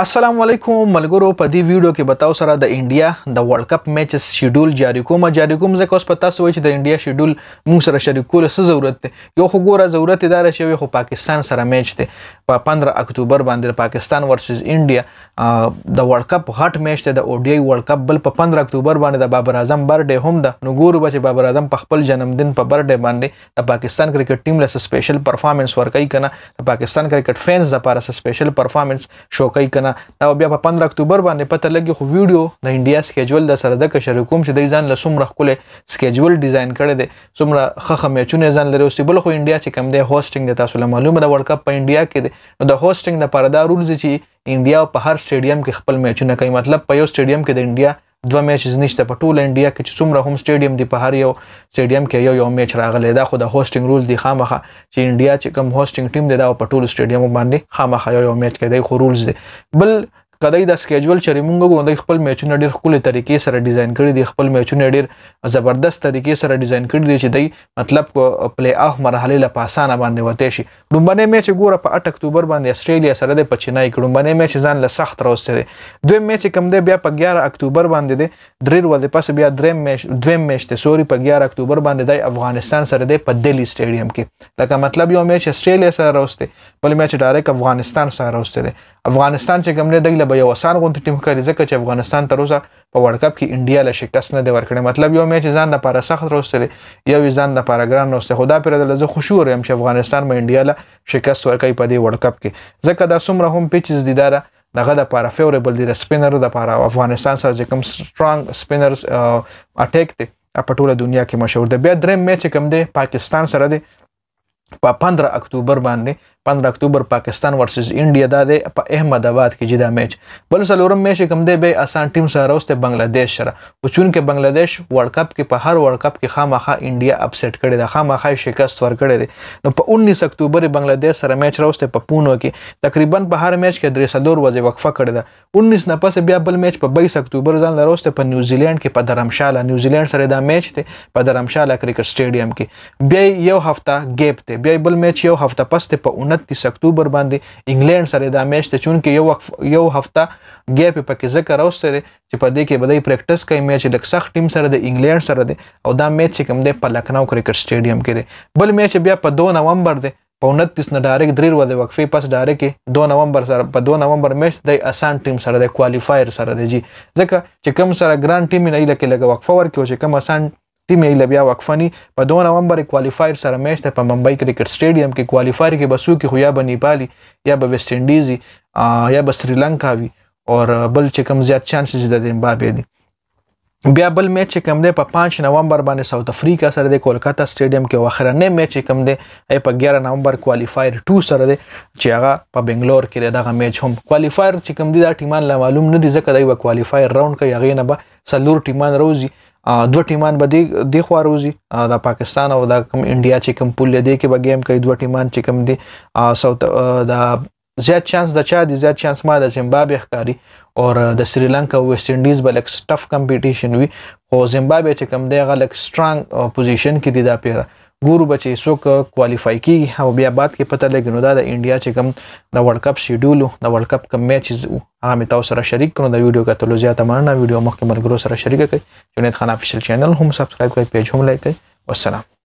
السلام علیکم ملګرو په دې ویډیو کې به تاسو سره د انډیا د ورلد کپ میچ شیډول جاری کوم جاری کوم ځکه اوس په تاسو وایي چې د انډیا شیډول موږ سره شریک کول څه ضرورت دی یو خو ګوره ضرورت دا راځي خو پاکستان سره میچ دی په 15 اکتوبر باندې پاکستان ورسز انډیا د ورلد کپ هټ میچ دی د او ډی آی ورلد کپ بل په 15 اکتوبر باندې د بابر اعظم برډي هم ده نو ګورو چې بابر اعظم په خپل جنمدن په برډي باندې د پاکستان کرکټ ټیم له سپیشل پرفارمنس ورکړي کنه د پاکستان کرکټ فینز لپاره سپیشل پرفارمنس شو کوي کنه کنه دا بیا په 15 اکتوبر باندې پته لګي خو ویډیو د انډیا سکیجول د سره د کشر کوم چې د ځان لسم رخکله سکیجول ډیزاین کړي دي څومره خخه میچونه ځان لري اوسې بل خو انډیا چې کم دی هوستینګ د تاسو معلومه د ورلد کپ په انډیا کې دی نو د هوستینګ د پردا رولز چې انډیا په هر سټیډیم کې خپل میچونه کوي مطلب په یو سټیډیم کې د انډیا دوه میچز نشته په ټول انډیا کې چې څومره هم سټیډیم دی په هر یو سټیډیم کې یو یو میچ راغلی دا خو د هوستینګ رول دی خامخه چې انډیا چې کوم هوستینګ ټیم دی دا په ټول سټیډیم باندې خامخه یو یو میچ کې دی خو رولز دی بل کدی د سکیجول چې موږ غوښتل د خپل میچونه ډیر خپل طریقې سره ډیزاین کړی دي خپل میچونه ډیر زبردست طریقې سره ډیزاین کړی دي چې دی مطلب کو پلی اف مرحله لا پاسانه باندې وته شي لومبنه میچ ګوره په 8 اکتوبر باندې استرالیا سره د پچینای کډومبنه میچ ځان له سخت راوسته دي دوی میچ کم دی بیا په 11 اکتوبر باندې دی درې ورځې پس بیا درې میچ دوی میچ ته سوري په 11 اکتوبر باندې دی افغانستان سره دی په دلی سټیډیم کې لکه مطلب یو میچ استرالیا سره راوسته بل میچ ډایرک افغانستان سره راوسته دي افغانستان چې کوم دی ته به یو آسان غونډه ټیم ښکاري ځکه چې افغانستان تر اوسه په ورلد کپ کې انډیا له شکست نه دی ورکړی مطلب یو میچ ځان لپاره سخت راوستل یو ځان لپاره ګران راوستل خدا پر د لزه خوشور يم چې افغانستان به انډیا له شکست ورکړي په دې ورلد کپ کې ځکه دا څومره هم پیچز دي داره دغه د پاره فیوریبل دی سپینر د پاره افغانستان سره کوم سترونګ سپینرز اٹیک دی په ټوله دنیا کې مشهور دی بیا درې میچ کوم دی پاکستان سره دی په 15 اکتوبر باندې 15 اکتوبر پاکستان ورسس انډیا دا د احمد آباد کې جدا میچ بل سلورم میچ کوم دی به آسان ټیم سره اوسته بنگلاديش سره او چون کې بنگلاديش ورلد کپ کې په هر ورلد کپ کې خامخا انډیا اپسټ کړي دا خامخا شکست ور کړي دي نو په 19 اکتوبر بنگلاديش سره میچ راوسته په پونو کې تقریبا په هر میچ کې درې سلور وځي وقفه کړي دا 19 نه پس بیا بل میچ په 22 اکتوبر ځان لروسته په نیوزیلند کې په درمشاله نیوزیلند سره دا میچ ته په درمشاله کرکټ سټیډیم کې بیا یو هفته ګیپ ته دی بیا بل میچ یو هفته پس ته په 29 اکتوبر باندې انګلند سره دا میچ ته چون کې یو یو هفته ګیپ پکې ذکر اوسته چې په دې کې بدای پریکټس کوي میچ لک سخت ټیم سره د انګلند سره دی او دا میچ کوم دی په لکنو کرکټ سټیډیم کې دی بل میچ بیا په 2 نومبر دی په 29 نه ډایرک درې ورځې وقفې پس ډایرک 2 نومبر سره په 2 نومبر میچ د اسان ټیم سره د کوالیفایر سره دی جی ځکه چې کوم سره ګران ټیم نه لکه لګه وقفه ورکړي چې کوم اسان ټیم یې لبیا وقفنی په 2 نومبر کوالیفایر سره میچ ته په ممبئی کرکټ سټیډیم کې کوالیفایر کې بسو کې خو یا به نیپالي یا به ویسټ انډیزي یا به سریلانکا وي او بل چې کم زیات چانسز د زیمبابوې دي بیا بل میچ کم دی په 5 نومبر باندې ساوث افریقا سره د کولکاتا سټیډیم کې واخرنه میچ کم دی په 11 نومبر کوالیفایر 2 سره دی چې هغه په بنگلور کې دغه میچ هم کوالیفایر چې کم دی دا ټیمان لا معلوم نه دي ځکه دا یو کوالیفایر راوند کې هغه نه به سلور ټیمان روزي دوه ټیمان به د خوا روزي د پاکستان او د کم انډیا چې کم پول دی کې به گیم کوي دوه ټیمان چې کم دی ساوث د زیات چانس د چا دی زیات چانس ما د زیمبابوې ښکاری او د سریلانکا او ویسټ انډیز بلک سټف کمپټیشن وي خو زیمبابوې چې کم دی غلک سترنګ پوزیشن کې دی دا پیره ګورو بچي څوک کوالیفای کیږي او بیا بعد کې پته لګي نو دا د انډیا چې کم د ورلد کپ شیډول د ورلد کپ کم میچز هغه می تاسو سره شریک کړو د ویډیو کتلو زیاته مرنه ویډیو مخکې مرګرو سره شریک کړئ جنید خان افیشل چینل هم سبسکرایب کړئ پیج هم لایک کړئ والسلام